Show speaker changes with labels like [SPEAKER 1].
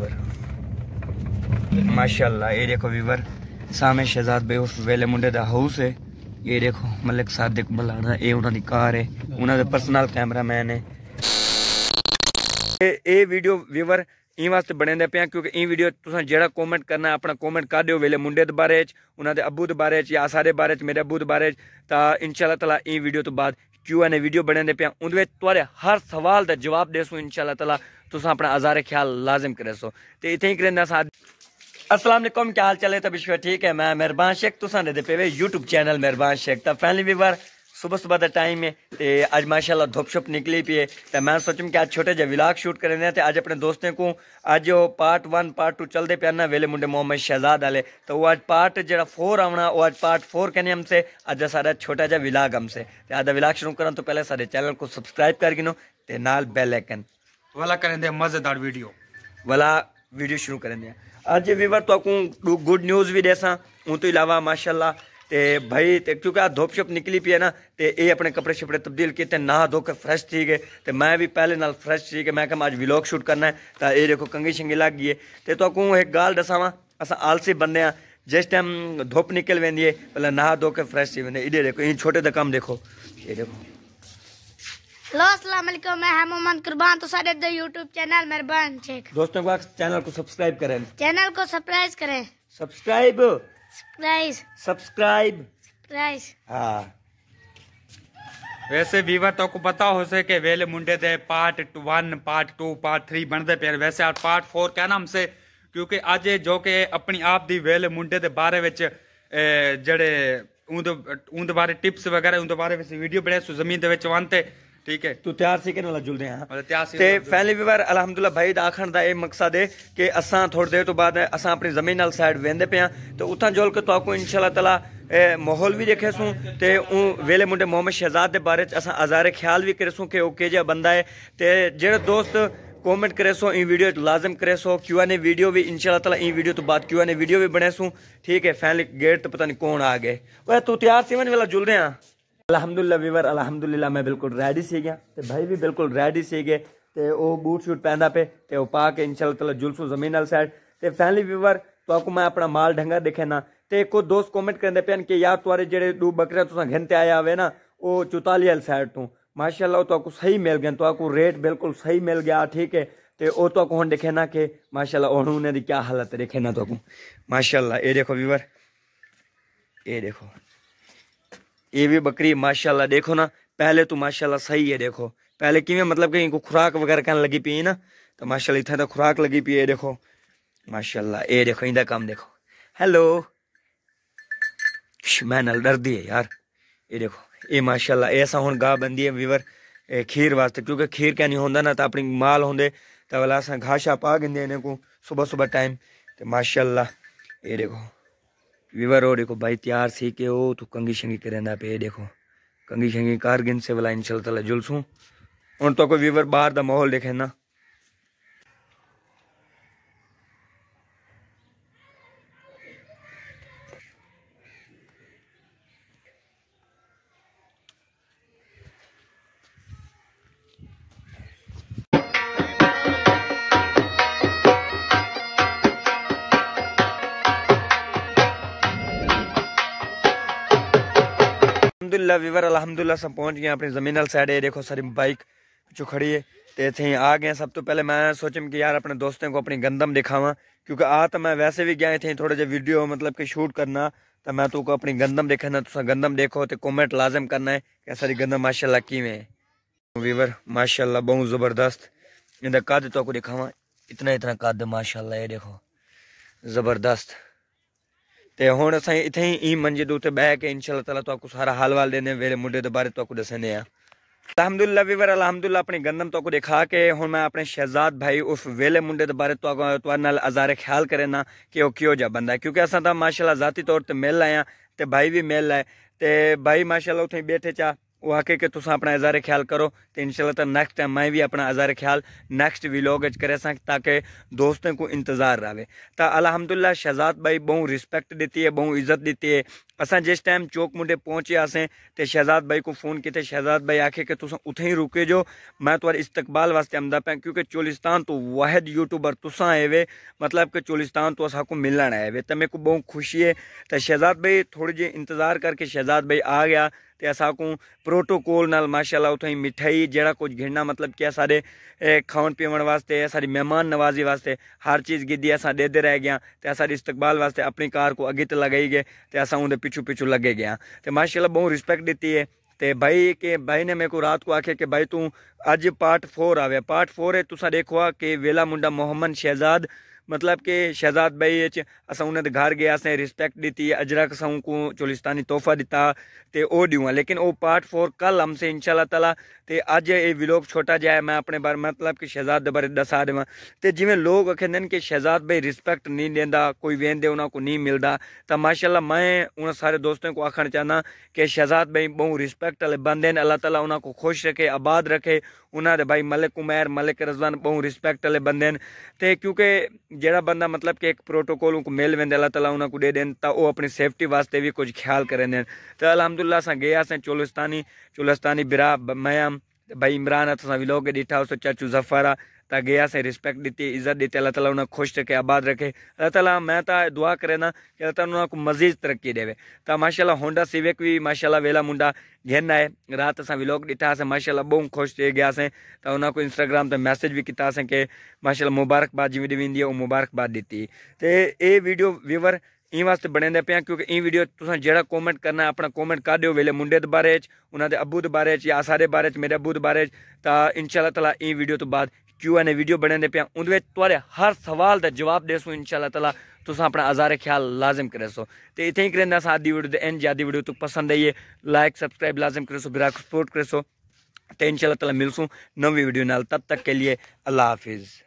[SPEAKER 1] viewer माशाल्लाह ये देखो व्यूवर सामने शहजाद बे उस वेले मुंडे दा हाउस है ये देखो मलिक सादिक बलाड़ा ये उन्होंने कार है उन्होंने पर्सनल कैमरामैन है ये वीडियो व्यूवर इन वास्ते बने पे क्योंकि इन वीडियो तुम जरा कॉमेंट करना अपना कॉमेंट कर दो वेले मुंडे के बारे उन्होंने अबू के बारे या सारे बारे मेरे अबू के बारे तो इनशाला तला इन वीडियो तो बाद क्यू एन वीडियो बने पे उन्हें हर सवाल का जवाब देसूँ इनशाला तला तुस अपना अजारे ख्याल लाजिम करे सो तो इतें ही करें साथ असलम क्या हाल चाल है तभी शुक्र ठीक है मैं मेहरबान शेख तुसा दे पे वे यूट्यूब चैनल मेहरबान शेख तो फैमिली व्यवहार सुबह सुबह का टाइम है तो अज माशाला धुप छुप निकली पी है तो मैं सोचम कि अज छोटे जे विलाग शूट करें तो अज अपने दोस्तों को अज पार्ट वन पार्ट टू चलते पे ना वेले मुंडे मोहम्मद शहजाद आले तो वो अज पार्ट जरा फोर आना वो अज पार्ट फोर कहने हमसे अज सारा छोटा जहा विलाग हमसे तो अदा विलाग शुरू करो तो पहले सारे चैनल को सब्सक्राइब कर गिनो तो नाल बेल आइकन वाला करेंदे मज़ेदार वीडियो वाला वीडियो शुरू करें करेंदे अज वीवर तो आपको गुड न्यूज़ भी देसा उन तो इलावा माशाला ते भाई ते क्योंकि आ धुप शुप निकली पी है ना ते ये अपने कपड़े शपड़े तब्दील किए नहा धो के फ्रैश थी गए तो मैं भी पहले नाल फ्रैश थी मैं कम अज विलॉग शूट करना है तो ये देखो कंघी शंघी लग गई है तो आपको एक गाल दसावा अस आलसी बंदे हाँ जिस टाइम धुप निकल वेंदी है पहले नहा धो फ्रैश थी वेंदे ये देखो इन छोटे का कम देखो ये देखो हेलो अस्सलाम वालेकुम मैं हम मोहम्मद कुर्बान तो सारे यूट्यूब चैनल मेहरबान दोस्तों चैनल को सब्सक्राइब करें चैनल को सरप्राइज करें सब्सक्राइब सरप्राइज सब्सक्राइब सरप्राइज वैसे तो को पता हो वेले मुंडे दे part one part two part three बनते पे वैसे आज पार्ट फोर कहना हमसे ਕਿਉਂਕਿ ਅੱਜ ਜੋ ਕਿ ਠੀਕ ਹੈ ਤੂੰ ਤਿਆਰ ਸੀ ਕਿ ਨਾਲ ਜੁਲਦੇ ਆ ਤੇ ਫੈਮਿਲੀ ਵੀਵਰ ਅਲਹਮਦੁਲਿਲਾ ਭਾਈ ਦਾ ਆਖਣ ਦਾ ਇਹ ਮਕਸਦ ਹੈ ਕਿ ਅਸਾਂ ਥੋੜੇ ਦੇਰ ਤੋਂ ਬਾਅਦ ਅਸਾਂ ਆਪਣੀ ਜ਼ਮੀਨ ਨਾਲ ਸਾਈਡ ਵੇਂਦੇ ਪਿਆ ਤੇ ਉਥਾਂ ਜੁਲ ਕੇ ਤੁਹਾਨੂੰ ਇਨਸ਼ਾਅੱਲਾ ਤਾਲਾ ਮਾਹੌਲ ਵੀ ਦੇਖੇ ਸੂ ਤੇ ਉਹ ਵੇਲੇ ਮੁੰਡੇ ਮੁਹੰਮਦ ਸ਼ਹਿਜ਼ਾਦ ਦੇ ਬਾਰੇ ਚ ਅਸਾਂ ਅਜ਼ਾਰੇ ਖਿਆਲ ਵੀ ਕਰੇ ਸੂ ਕਿ ਉਹ ਕਿਹੋ ਬੰਦਾ ਹੈ ਤੇ ਜਿਹੜੇ ਦੋਸਤ कमेंट करे सो ई वीडियो तो लाजम करे so Q and A video भी इंशाल्लाह ताला ई वीडियो तो बाद क्यू एन ए वीडियो भी बने सू ठीक है फैन गेट तो पता नहीं कौन आ गए वह तू तैयार सी मन वाला जुल रहे हैं अलहमदुल्ला वीवर अलहमदुल्ला मैं बिल्कुल रेडी से गया तो भाई भी बिल्कुल रेडी से गए तो वह बूट शूट पहना पे तो वह पा के इंशाल्लाह तला जुलसू जमीन वाली साइड तो फैमिली वीवर तो आपको मैं अपना माल ढंगा दिखे ना तो एक दोस्त कॉमेंट करते पे कि यार तुम्हारे जो दो बकरे तुसा घन ते आया हुए ना वो चौताली वाली साइड तू माशाला तो आपको सही मिल गए तो आपको रेट बिल्कुल सही मिल गया ठीक है तो वो तो आपको हम देखे ना कि माशाला हूँ उन्हें क्या हालत देखे ना तो माशाला ये देखो वीवर ये देखो ये भी बकरी माशाल्लाह देखो ना पहले तो माशाल्लाह सही है देखो पहले कि मतलब कि इनको खुराक वगैरह कहने लगी पी ना तो माशाल्लाह इतना तो खुराक लगी पी है देखो माशाल्लाह ये देखो इंदा काम देखो हेलो मैं नल डर दिए यार ये देखो ये माशाला ऐसा हूँ गा बनती है वीवर खीर वास्ते क्योंकि खीर क्या नहीं होंदा ना तो अपनी माल होंगे तो वाला असा घा शा पा गिंदे इन्हें को सुबह सुबह टाइम तो माशाला ये देखो विवर हो देखो भाई तैयार सी के हो तो कंगी शंगी रहना पे देखो कंगी शंगी कारगिन से वाला इनशाला जुलसूं हूँ तो कोई विवर बाहर का माहौल देखे ना अलहमदुल्ला वीवर अलहमदुल्ला सब पहुंच गए अपनी जमीनल साइड है देखो सारी बाइक जो खड़ी है तो इतने आ गए सब तो पहले मैं सोचा कि यार अपने दोस्तों को अपनी गंदम दिखावा क्योंकि आ तो मैं वैसे भी गया इतने थोड़े जो वीडियो मतलब कि शूट करना तो मैं तुमको अपनी गंदम देखना तो गंदम देखो तो कॉमेंट लाजम करना है कि सारी गंदम माशाला किमें है वीवर माशाला बहुत ज़बरदस्त इनका कद तो दिखावा इतना इतना कद माशाला ये देखो ज़बरदस्त तो हम ਅਸੀਂ इत ਹੀ ਇਹ ਮੰਜੇ ਦੇ ਉੱਤੇ ਬਹਿ ਕੇ ਇਨਸ਼ਾ ਅੱਲਾ ਤਾਲਾ ਤੁਹਾਨੂੰ ਸਾਰਾ ਹਾਲ ਵਾਲ ਦੇਨੇ ਵੇਲੇ ਮੁੱਢੇ ਦੇ अलहमदुल्ला वीवर अलहमदुल्ला अपने गंदम तक दिखा के हूँ मैं अपने शहजाद भाई उस वेले मुंडे के बारे तो ख्याल करे ना कि वह क्यों जहा बंदा है क्योंकि असा तो माशाला जाती तौर पर मिल आए हैं तो भाई भी मिल आए तो भाई माशाला उतने बैठे चा आके कि तुम अपना इज़ार ख्याल करो तो इंशाल्लाह नेक्स्ट टाइम मैं भी अपना इज़ार ख्याल नैक्सट विलोग करे ताकि दोस्तों को इंतज़ार रहे तो अलहमदुल्ला शहजाद भाई बहुत रिस्पेक्ट दी है बहुत इज्जत दीती है असं जिस टाइम चौक मुंडे पहुंचे असें तो शहजाद भाई को फ़ोन किए शहजाद भाई आखे कि तुम उत ही रुके जो मैं तुम्हारे इस्तकबाल वास्ते आमदा पैं क्योंकि चोलिस्तान तो वाहद यूट्यूबर तुसा आए वे मतलब कि चोलिस्तान तो को मिलना आए वे तो मेरे को बहुत खुशी है तो शहजाद भाई थोड़ी जी इंतज़ार करके शहजाद भाई आ गया ते असांखूं प्रोटोकॉल नाल माशाल्लाह उतां मिठाई जहिड़ा कुछ घिणना मतिलबु की असां खाइण पीअण वास्ते असांजी महिमान नवाज़ी वास्ते हर चीज़ गिद्दी असां ॾेदे रह गिया ते असांजे इस्तक़बाल वास्ते अपनी कार को अॻिते लॻाई गे ते असां उनते पिछू पिछू लॻे गिया ते माशाल्लाह बहुत रिस्पेक्ट ॾिती है ते भाई के भाई ने मेरे को रात को आखे कि भाई तू अज पार्ट फोर आवे पार्ट फोर है तुसा देखो कि वेला मुंडा मोहम्मद शहजाद मतलब कि शहजाद भाई च अस उन्हें घर गए असें रिस्पैक्ट दी अजरक सऊ को चोलिस्तानी तोहफा दिता तो वह दूँ लेकिन वो पार्ट फोर कल हमसे से इंशाला तला तो अज ये विलोक छोटा जहा मैं अपने बारे मतलब कि शहजाद के बारे दसा देव तो जिमें लोग कहें कि शहजाद भाई रिस्पैक्ट नहीं देता कोई वेन दे उन्होंने को नहीं मिलता तो माशाला मैं उन्होंने सारे दोस्तों को आखना चाहना कि शहजाद भाई बहु रिस्पैक्ट वाले बंदे ने अल्लाह तला उन्होंने को खुश रखे आबाद रखे उन्होंने भाई मलिक उमैर मलिक रजवान बहु रिस्पैक्ट वाले बंदे ने क्योंकि जरा बंदा मतलब कि एक प्रोटोकॉल को मेल में अल्लाह तला उन्होंने दे दें तो अपनी सेफ्टी वास्ते भी कुछ ख्याल करें दें तो अलहमदुल्ला अस गए अस चोलिस्तानी चोलिस्तानी बिरा मयम भाई इमरान हथ से विलोक डिठा उस चाचू जफर आ ताकि यहाँ से रिस्पेक्ट देती इज़्ज़त दी अल्लाह ताला उन्हें खुश रखे आबाद रखे अल्लाह ताला मैं तो दुआ करे ना कि अल्लाह ताला उन्हें मजीद तरक्की देवे तो माशाला होंडा सिविक भी माशाला वेला मुंडा घेरना है रात असा व्लॉग डिठा असें माशाला बहु खुश थी गया तो उन्हें को इंस्टाग्राम ते मैसेज भी किया असें कि माशाला मुबारकबाद जिमें दी वो मुबारकबाद दी तो ये वीडियो व्यूवर ਇਹ ਵਾਸਤੇ ਬਣਦੇ ਪਿਆ ਕਿਉਂਕਿ ਇਹ ਵੀਡੀਓ ਤੁਸੀਂ ਜਿਹੜਾ ਕਮੈਂਟ ਕਰਨਾ ਆਪਣਾ ਕਮੈਂਟ ਕਰ ਦਿਓ ਵੇਲੇ ਮੁੰਡੇ बारे ਬਾਰੇ ਚ ਉਹਨਾਂ ਦੇ ਅੱਬੂ ਦੇ ਬਾਰੇ ਚ ਜਾਂ ਸਾਰੇ ਬਾਰੇ ਚ ਮੇਰੇ ਅੱਬੂ ਦੇ ਬਾਰੇ ਚ ਤਾਂ क्यू एन ए वीडियो बने दे पिया उनमें थोड़े हर सवाल का जवाब देसूँ इनशाला तला तुम अपना आजारे ख्याल लाजिम करे सो तो इतें ही करें आधी वीडियो तो जी आधी वीडियो तुम पसंद आई लाइक सब्सक्राइब लाजिम करे सो ग्राहक सपोर्ट करे सो तो इनशाला तला मिलसूँ नवी वीडियो नाल तब तक के लिए अल्लाह हाफिज़